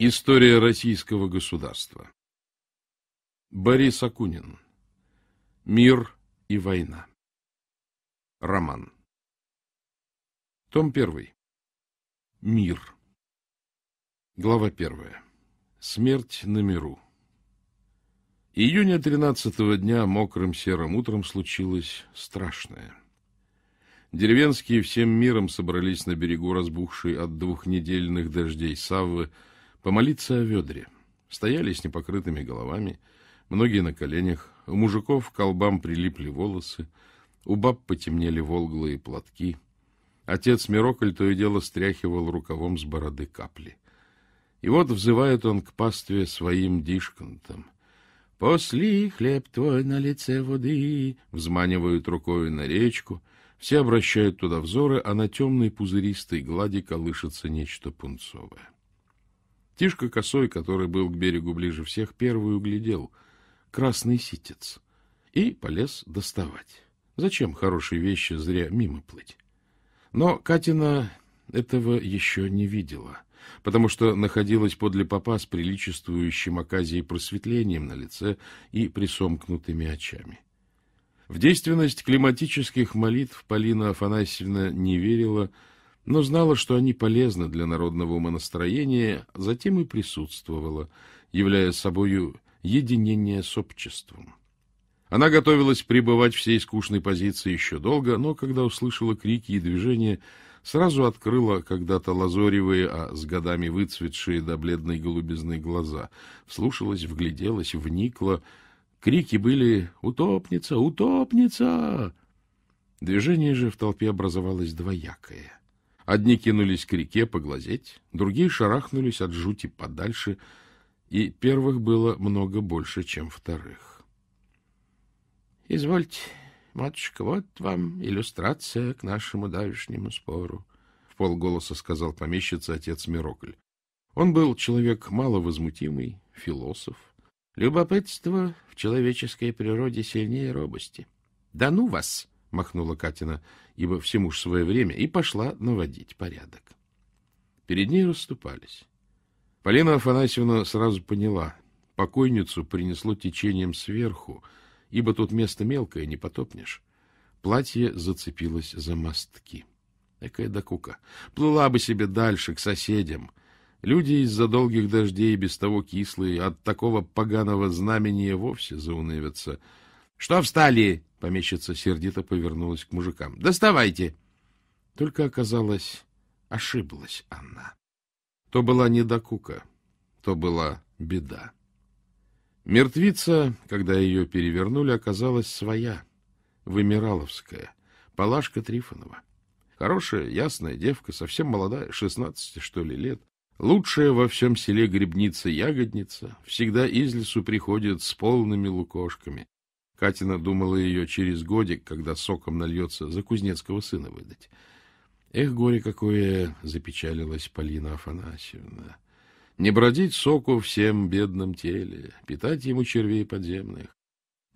История российского государства. Борис Акунин. Мир и война. Роман. Том 1. Мир. Глава 1. Смерть на миру. Июня 13 дня мокрым серым утром случилось страшное. Деревенские всем миром собрались на берегу разбухшей от двухнедельных дождей Саввы, помолиться о ведре. Стояли с непокрытыми головами, многие на коленях, у мужиков к колбам прилипли волосы, у баб потемнели волглые платки. Отец Мирокль то и дело стряхивал рукавом с бороды капли. И вот взывает он к пастве своим дишкантом: «После хлеб твой на лице воды!» Взманивают рукою на речку, все обращают туда взоры, а на темной пузыристой глади колышется нечто пунцовое. Тишка Косой, который был к берегу ближе всех, первый углядел красный ситец и полез доставать. Зачем хорошие вещи зря мимо плыть? Но Катина этого еще не видела, потому что находилась подле попа с приличествующим оказией просветлением на лице и присомкнутыми очами. В действенность климатических молитв Полина Афанасьевна не верила, но знала, что они полезны для народного умонастроения, затем и присутствовала, являя собою единение с обществом. Она готовилась пребывать в сей скучной позиции еще долго, но когда услышала крики и движения, сразу открыла когда-то лазоревые, а с годами выцветшие до бледной голубизны глаза, вслушалась, вгляделась, вникла. Крики были «Утопница! Утопница!» Движение же в толпе образовалось двоякое — Одни кинулись к реке поглазеть, другие шарахнулись от жути подальше, и первых было много больше, чем вторых. — Извольте, матушка, вот вам иллюстрация к нашему давешнему спору, — в полголоса сказал помещица отец Мирокль. Он был человек маловозмутимый, философ. Любопытство в человеческой природе сильнее робости. — Да ну вас! — махнула Катина ибо всему ж свое время, и пошла наводить порядок. Перед ней расступались. Полина Афанасьевна сразу поняла, покойницу принесло течением сверху, ибо тут место мелкое, не потопнешь. Платье зацепилось за мостки. Экая докука. Плыла бы себе дальше, к соседям. Люди из-за долгих дождей, без того кислые, от такого поганого знамения вовсе заунывятся. — Что встали? Помещица сердито повернулась к мужикам. «Доставайте!» Только оказалось, ошиблась она. То была не докука, то была беда. Мертвица, когда ее перевернули, оказалась своя, вымираловская, Палашка Трифонова. Хорошая, ясная девка, совсем молодая, шестнадцати, что ли, лет. Лучшая во всем селе грибница-ягодница, всегда из лесу приходит с полными лукошками. Катина думала ее через годик, когда соком нальется, за кузнецкого сына выдать. Эх, горе какое! — запечалилась Полина Афанасьевна. Не бродить соку всем бедном теле, питать ему червей подземных.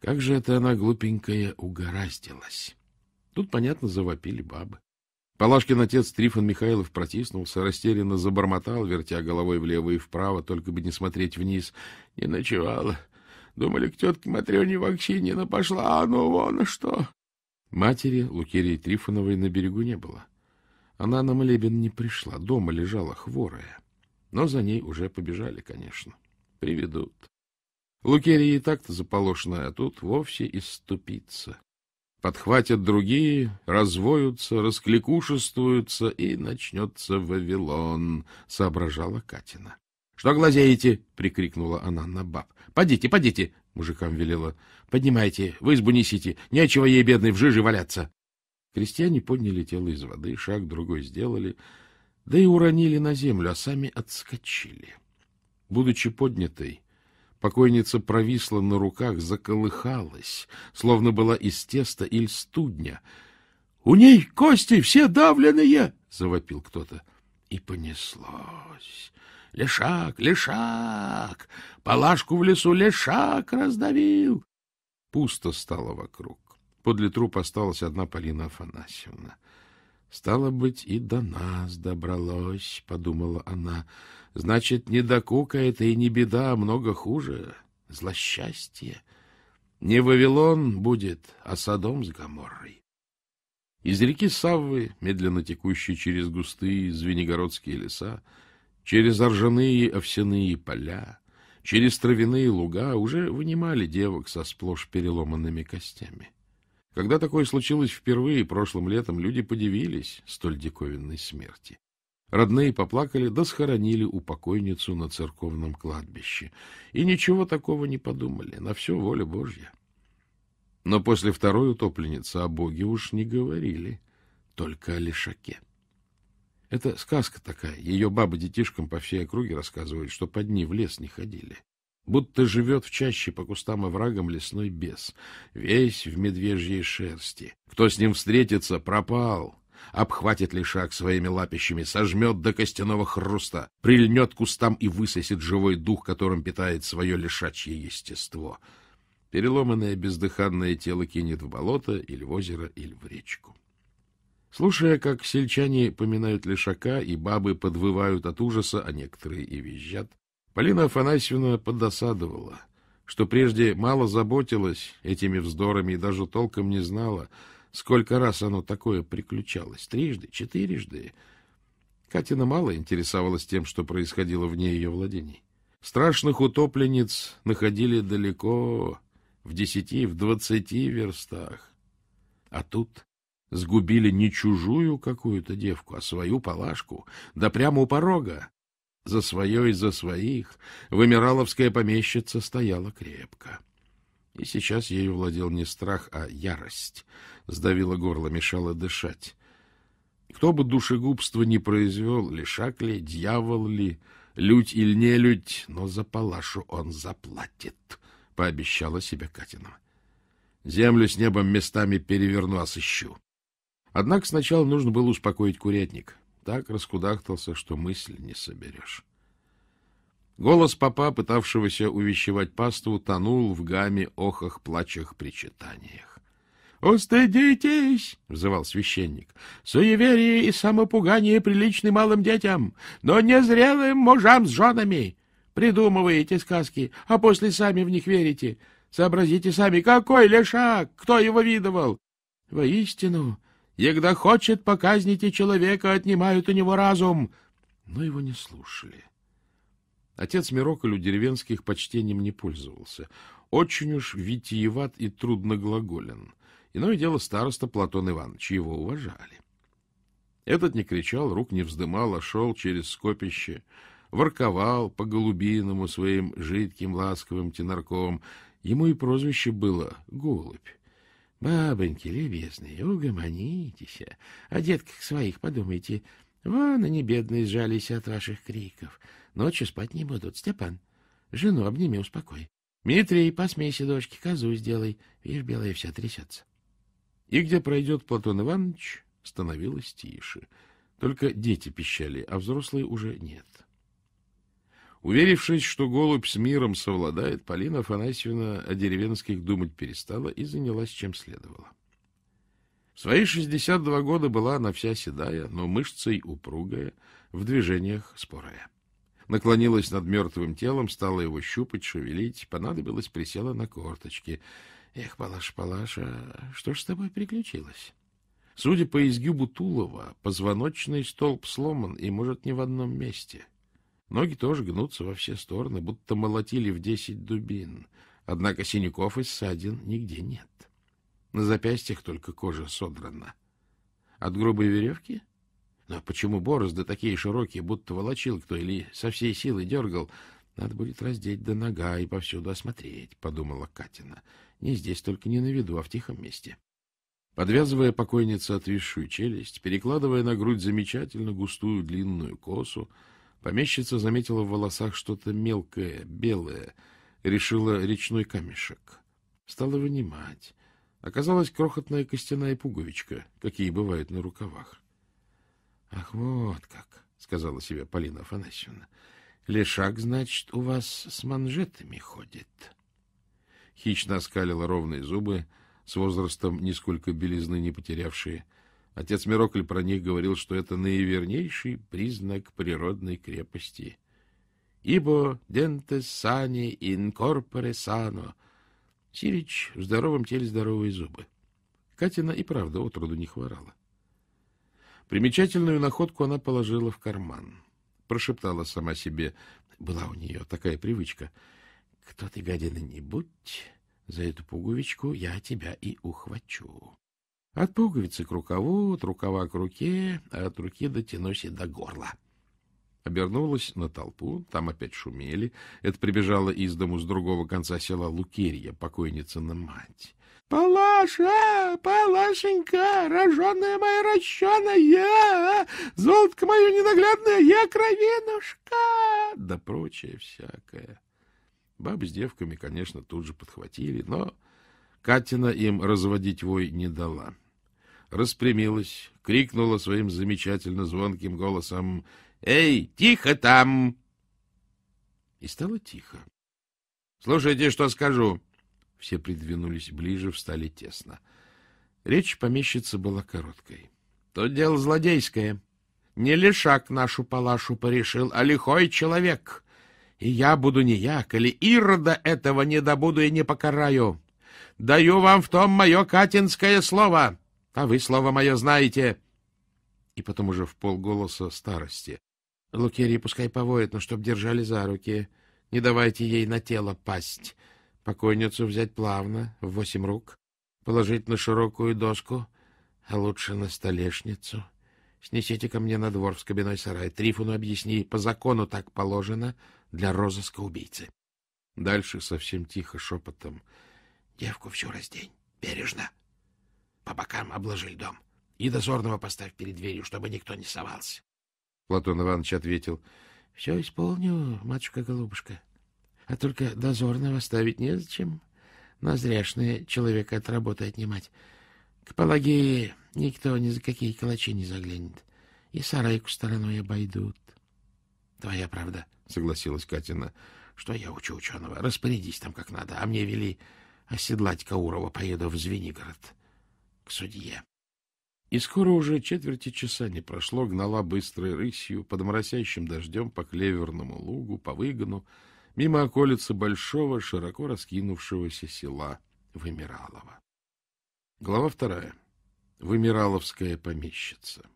Как же это она, глупенькая, угораздилась! Тут, понятно, завопили бабы. Палашкин отец Трифон Михайлов протиснулся, растерянно забормотал, вертя головой влево и вправо, только бы не смотреть вниз. Не ночевала. Думали, к тетке Матрёне Ваксинина пошла, а ну вон что. Матери Лукерии Трифоновой на берегу не было. Она на молебен не пришла, дома лежала хворая. Но за ней уже побежали, конечно. Приведут. Лукерия и так-то заполошная, а тут вовсе и иступится. Подхватят другие, развоются, раскликушествуются, и начнется Вавилон, — соображала Катина. Что глазеете? — прикрикнула она на баб. — Подите, подите! — мужикам велела. — Поднимайте, в избу несите. Нечего ей, бедной, в жиже валяться. Крестьяне подняли тело из воды, шаг другой сделали, да и уронили на землю, а сами отскочили. Будучи поднятой, покойница провисла на руках, заколыхалась, словно была из теста или студня. — У ней кости все давленные! — завопил кто-то. И понеслось. Лешак, лешак! Палашку в лесу лешак раздавил! Пусто стало вокруг. Подле труп осталась одна Полина Афанасьевна. «Стало быть, и до нас добралось», — подумала она. «Значит, не докука это и не беда, а много хуже. Злосчастье. Не Вавилон будет, а Содом с Гоморрой». Из реки Саввы, медленно текущей через густые звенигородские леса, Через ржаные овсяные поля, через травяные луга уже вынимали девок со сплошь переломанными костями. Когда такое случилось впервые прошлым летом, люди подивились столь диковинной смерти. Родные поплакали да схоронили у покойницу на церковном кладбище. И ничего такого не подумали, на все воля Божья. Но после второй утопленницы о Боге уж не говорили, только о Лешаке. Это сказка такая. Ее бабы детишкам по всей округе рассказывают, что под ней в лес не ходили. Будто живет в чаще по кустам и врагам лесной бес, весь в медвежьей шерсти. Кто с ним встретится, пропал. Обхватит лишак своими лапищами, сожмет до костяного хруста, прильнет к кустам и высосет живой дух, которым питает свое лишачье естество. Переломанное бездыханное тело кинет в болото или в озеро, или в речку. Слушая, как сельчане поминают лишака, и бабы подвывают от ужаса, а некоторые и визжат, Полина Афанасьевна подосадовала, что прежде мало заботилась этими вздорами и даже толком не знала, сколько раз оно такое приключалось. Трижды, четырежды. Катина мало интересовалась тем, что происходило вне ее владений. Страшных утопленниц находили далеко, в десяти, в двадцати верстах. А тут Сгубили не чужую какую-то девку, а свою палашку, да прямо у порога. За свое и за своих вымираловская помещица стояла крепко. И сейчас ею владел не страх, а ярость. Сдавила горло, мешала дышать. Кто бы душегубство не произвел, лишак ли, дьявол ли, лють или не лють, но за палашу он заплатит, — пообещала себе Катина. Землю с небом местами переверну, осыщу. Однако сначала нужно было успокоить курятник. Так раскудахтался, что мысль не соберешь. Голос папа, пытавшегося увещевать паству, тонул в гамме, охах, плачах, причитаниях. — Устыдитесь! — взывал священник. — Суеверие и самопугание приличны малым детям, но незрелым мужам с женами. Придумываете сказки, а после сами в них верите. Сообразите сами, какой лешак, кто его видывал. Воистину, Егда хочет показните человека, отнимают у него разум. Но его не слушали. Отец Мироколь у деревенских почтением не пользовался. Очень уж витиеват и трудноглаголен. Иное дело староста Платон Иванович, его уважали. Этот не кричал, рук не вздымал, а шел через скопище, ворковал по-голубиному своим жидким ласковым тенарком. Ему и прозвище было «Голубь». Бабоньки любезные, угомонитесь, о детках своих подумайте. Вон они, бедные, сжались от ваших криков. Ночью спать не будут. Степан, жену обними, успокой. Митрий, посмейся, дочки, козу сделай. Видишь, белая вся трясется. И где пройдет Платон Иванович, становилось тише. Только дети пищали, а взрослые уже нет. — Уверившись, что голубь с миром совладает, Полина Афанасьевна о деревенских думать перестала и занялась чем следовало. В свои 62 года была она вся седая, но мышцей упругая, в движениях спорая. Наклонилась над мертвым телом, стала его щупать, шевелить. Понадобилось, присела на корточки. Эх, Палаш, Палаша, что ж с тобой приключилось? Судя по изгибу Тулова, позвоночный столб сломан и, может, не в одном месте. Ноги тоже гнутся во все стороны, будто молотили в десять дубин. Однако синяков и ссадин нигде нет. На запястьях только кожа содрана. От грубой веревки? Но почему борозды такие широкие, будто волочил кто или со всей силы дергал? Надо будет раздеть до нога и повсюду осмотреть, — подумала Катина. Не здесь только не на виду, а в тихом месте. Подвязывая покойнице отвисшую челюсть, перекладывая на грудь замечательно густую длинную косу, Помещица заметила в волосах что-то мелкое, белое, решила речной камешек. Стала вынимать. Оказалась крохотная костяная пуговичка, какие бывают на рукавах. — Ах, вот как! — сказала себе Полина Афанасьевна. — Лешак, значит, у вас с манжетами ходит. Хищно оскалила ровные зубы, с возрастом нисколько белизны не потерявшие — Отец Мирокль про них говорил, что это наивернейший признак природной крепости. Ибо дентес сани инкорпоре сано. Сирич в здоровом теле здоровые зубы. Катина и правда от роду не хворала. Примечательную находку она положила в карман. Прошептала сама себе. Была у нее такая привычка. «Кто ты, гадина, не будь, за эту пуговичку я тебя и ухвачу». От пуговицы к рукаву, от рукава к руке, а от руки дотянусь и до горла. Обернулась на толпу, там опять шумели. Это прибежала из дому с другого конца села Лукерья, на мать. — Палаша! Палашенька! Роженая моя рощеная! Золотко мое ненаглядное! Я кровенушка, Да прочее всякое. Бабы с девками, конечно, тут же подхватили, но Катина им разводить вой не дала. — распрямилась, крикнула своим замечательно звонким голосом «Эй, тихо там!» И стало тихо. «Слушайте, что скажу!» Все придвинулись ближе, встали тесно. Речь помещица была короткой. «То дело злодейское. Не лишак нашу палашу порешил, а лихой человек. И я буду не я, коли ирода этого не добуду и не покараю. Даю вам в том мое катинское слово!» А вы, слово мое, знаете. И потом уже в полголоса старости. Лукерия пускай повоет, но чтоб держали за руки. Не давайте ей на тело пасть. Покойницу взять плавно, в восемь рук, положить на широкую доску, а лучше на столешницу. Снесите ко мне на двор в скобяной сарай. Трифону объясни, по закону так положено для розыска убийцы. Дальше совсем тихо, шепотом. Девку всю раздень, бережно. — по бокам обложи дом. И дозорного поставь перед дверью, чтобы никто не совался. Платон Иванович ответил. — Все исполню, матушка-голубушка. А только дозорного ставить незачем. Назряшное человека от работы отнимать. К Палагее никто ни за какие калачи не заглянет. И сарайку стороной обойдут. — Твоя правда, — согласилась Катина. — Что я учу ученого? Распорядись там как надо. А мне вели оседлать Каурова, поеду в Звенигород. — к судье. И скоро уже четверти часа не прошло, гнала быстрой рысью под моросящим дождем по клеверному лугу, по выгону, мимо околицы большого, широко раскинувшегося села Вымиралова. Глава вторая. Вымираловская помещица.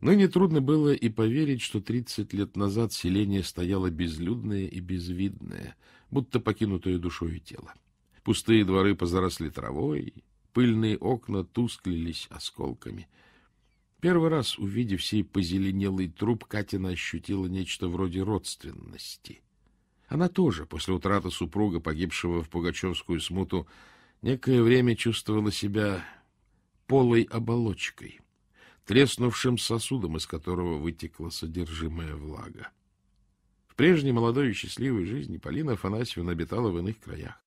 Ныне трудно было и поверить, что тридцать лет назад селение стояло безлюдное и безвидное, будто покинутое душою тело. Пустые дворы позаросли травой, Пыльные окна тусклились осколками. Первый раз, увидев сей позеленелый труп, Катина ощутила нечто вроде родственности. Она тоже, после утраты супруга, погибшего в Пугачевскую смуту, некое время чувствовала себя полой оболочкой, треснувшим сосудом, из которого вытекла содержимое влага. В прежней молодой и счастливой жизни Полина Афанасьевна обитала в иных краях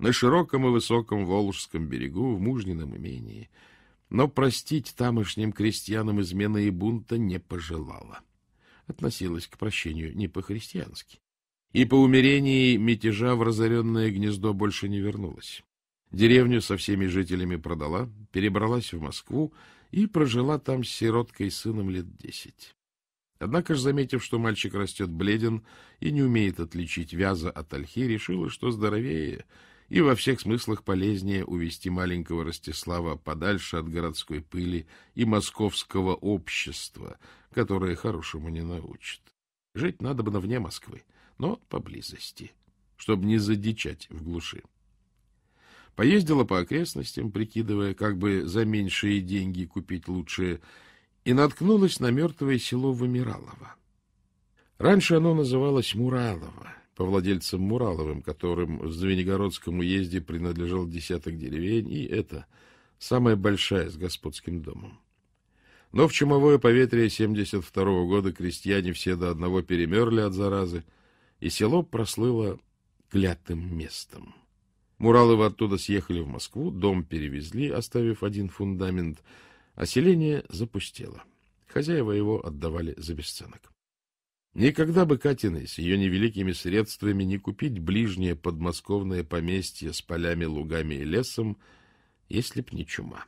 на широком и высоком Волжском берегу в мужнином имении, но простить тамошним крестьянам измены и бунта не пожелала. Относилась к прощению не по-христиански. И по умерении мятежа в разоренное гнездо больше не вернулась. Деревню со всеми жителями продала, перебралась в Москву и прожила там с сироткой сыном лет десять. Однако же, заметив, что мальчик растет бледен и не умеет отличить вяза от ольхи, решила, что здоровее и во всех смыслах полезнее увести маленького Ростислава подальше от городской пыли и московского общества, которое хорошему не научит. Жить надо бы на вне Москвы, но поблизости, чтобы не задичать в глуши. Поездила по окрестностям, прикидывая, как бы за меньшие деньги купить лучшее, и наткнулась на мертвое село Вымиралово. Раньше оно называлось Муралово, по владельцам Мураловым, которым в Звенигородском уезде принадлежал десяток деревень, и это самая большая с господским домом. Но в чумовое поветрие 72 -го года крестьяне все до одного перемерли от заразы, и село прослыло клятым местом. Мураловы оттуда съехали в Москву, дом перевезли, оставив один фундамент, а селение запустело. Хозяева его отдавали за бесценок. Никогда бы Катиной с ее невеликими средствами не купить ближнее подмосковное поместье с полями, лугами и лесом, если б не чума.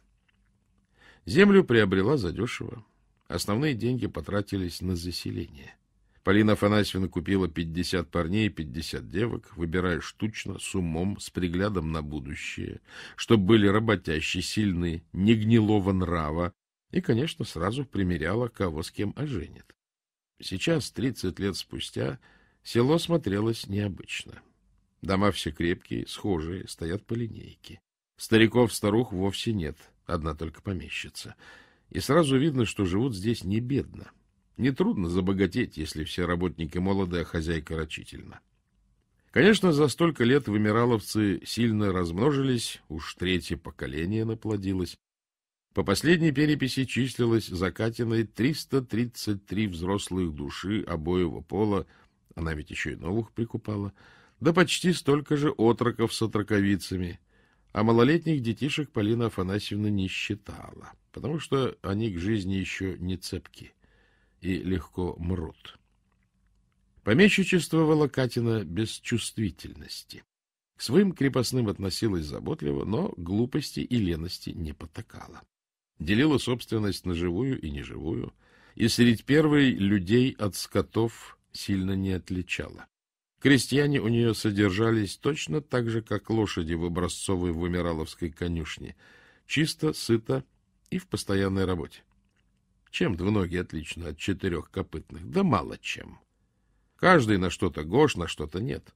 Землю приобрела задешево. Основные деньги потратились на заселение. Полина Афанасьевна купила 50 парней и 50 девок, выбирая штучно, с умом, с приглядом на будущее, чтобы были работящие, сильные, не гнилого нрава, и, конечно, сразу примеряла, кого с кем оженит. Сейчас, тридцать лет спустя, село смотрелось необычно. Дома все крепкие, схожие, стоят по линейке. Стариков-старух вовсе нет, одна только помещица. И сразу видно, что живут здесь не бедно. Нетрудно забогатеть, если все работники молодые а хозяйка рачительна. Конечно, за столько лет вымираловцы сильно размножились, уж третье поколение наплодилось, по последней переписи числилось закатиной 333 взрослых души обоего пола, она ведь еще и новых прикупала, да почти столько же отроков с отроковицами. А малолетних детишек Полина Афанасьевна не считала, потому что они к жизни еще не цепки и легко мрут. Помещичествовала Катина без чувствительности. К своим крепостным относилась заботливо, но глупости и лености не потакала делила собственность на живую и неживую, и среди первой людей от скотов сильно не отличала. Крестьяне у нее содержались точно так же, как лошади в образцовой вымираловской конюшне, чисто, сыто и в постоянной работе. Чем двуногие отлично от четырехкопытных? Да мало чем. Каждый на что-то гош, на что-то нет.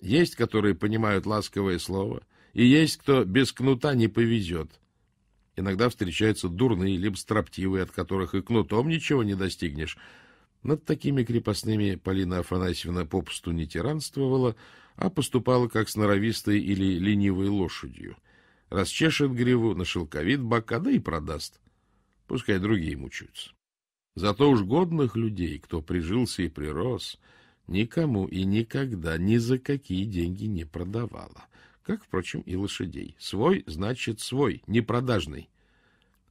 Есть, которые понимают ласковое слово, и есть, кто без кнута не повезет — Иногда встречаются дурные, либо строптивые, от которых и кнутом ничего не достигнешь. Над такими крепостными Полина Афанасьевна попусту не тиранствовала, а поступала как с норовистой или ленивой лошадью. Расчешет гриву, нашелковит бока, да и продаст. Пускай другие мучаются. Зато уж годных людей, кто прижился и прирос, никому и никогда ни за какие деньги не продавала. Как, впрочем, и лошадей. Свой значит свой, непродажный.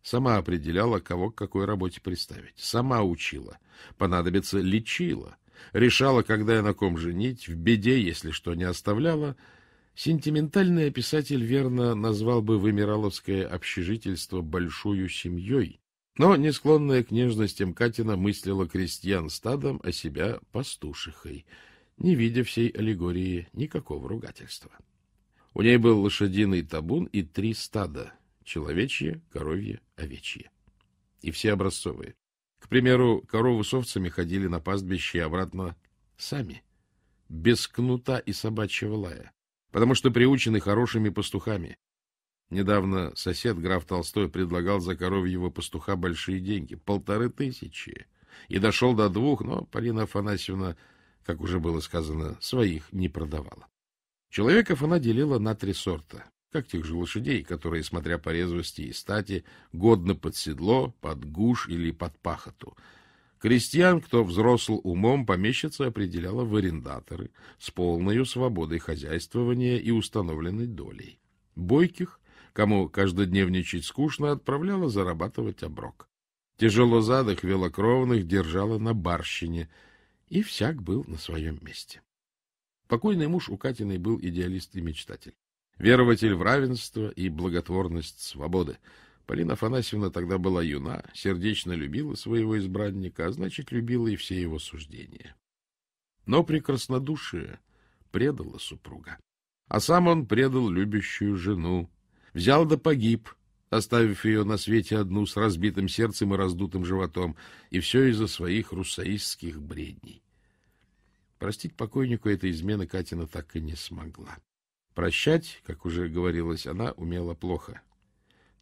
Сама определяла, кого к какой работе приставить. Сама учила. Понадобится — лечила. Решала, когда и на ком женить. В беде, если что, не оставляла. Сентиментальный писатель верно назвал бы вымираловское общежительство большую семьей. Но, несклонная к нежностям, Катина мыслила крестьян стадом, а себя пастушихой, не видя всей аллегории никакого ругательства. У ней был лошадиный табун и три стада — человечье, коровье, овечье. И все образцовые. К примеру, коровы с овцами ходили на пастбище и обратно сами, без кнута и собачьего лая, потому что приучены хорошими пастухами. Недавно сосед, граф Толстой, предлагал за коровьего пастуха большие деньги — полторы тысячи, и дошел до двух, но Полина Афанасьевна, как уже было сказано, своих не продавала. Человеков она делила на три сорта как тех же лошадей, которые, смотря по резвости и стати, годны под седло, под гуш или под пахоту. Крестьян, кто взросл умом, помещица определяла в арендаторы с полной свободой хозяйствования и установленной долей. Бойких, кому каждодневничать скучно, отправляла зарабатывать оброк. Тяжелозадых велокровных держала на барщине, и всяк был на своем месте. Покойный муж у Катиной был идеалист и мечтатель верователь в равенство и благотворность свободы. Полина Афанасьевна тогда была юна, сердечно любила своего избранника, а значит, любила и все его суждения. Но прекраснодушие предало супруга. А сам он предал любящую жену, взял да погиб, оставив ее на свете одну с разбитым сердцем и раздутым животом, и все из-за своих руссоистских бредней. Простить покойнику эта измена Катина так и не смогла. Прощать, как уже говорилось, она умела плохо.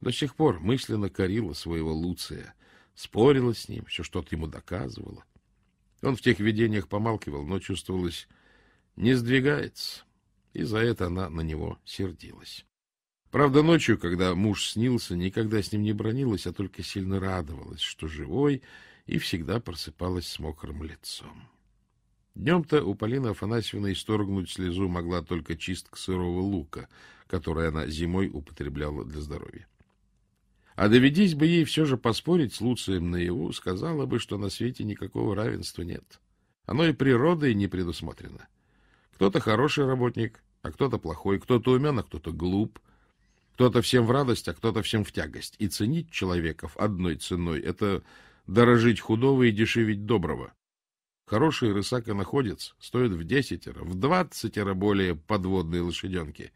До сих пор мысленно корила своего Луция, спорила с ним, все что-то ему доказывала. Он в тех видениях помалкивал, но чувствовалось, не сдвигается, и за это она на него сердилась. Правда, ночью, когда муж снился, никогда с ним не бронилась, а только сильно радовалась, что живой, и всегда просыпалась с мокрым лицом. Днем-то у Полины Афанасьевны исторгнуть слезу могла только чистка сырого лука, который она зимой употребляла для здоровья. А доведись бы ей все же поспорить с Луцием наяву, сказала бы, что на свете никакого равенства нет. Оно и природой не предусмотрено. Кто-то хороший работник, а кто-то плохой, кто-то умен, а кто-то глуп, кто-то всем в радость, а кто-то всем в тягость. И ценить человеков одной ценой — это дорожить худого и дешевить доброго. Хорошие рысака находец стоят в десятеро, в двадцатеро более подводной лошаденки,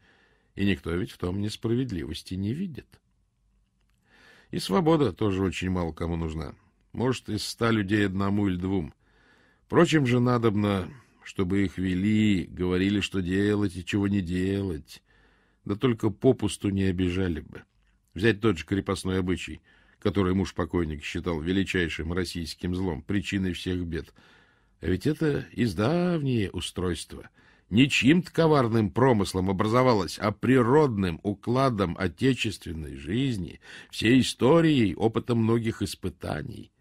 и никто ведь в том несправедливости не видит. И свобода тоже очень мало кому нужна. Может, из ста людей одному или двум. Впрочем же, надобно, чтобы их вели, говорили, что делать и чего не делать. Да только попусту не обижали бы. Взять тот же крепостной обычай, который муж-покойник считал величайшим российским злом, причиной всех бед — а ведь это издавнее устройство. Не чьим-то коварным промыслом образовалось, а природным укладом отечественной жизни, всей историей, опытом многих испытаний.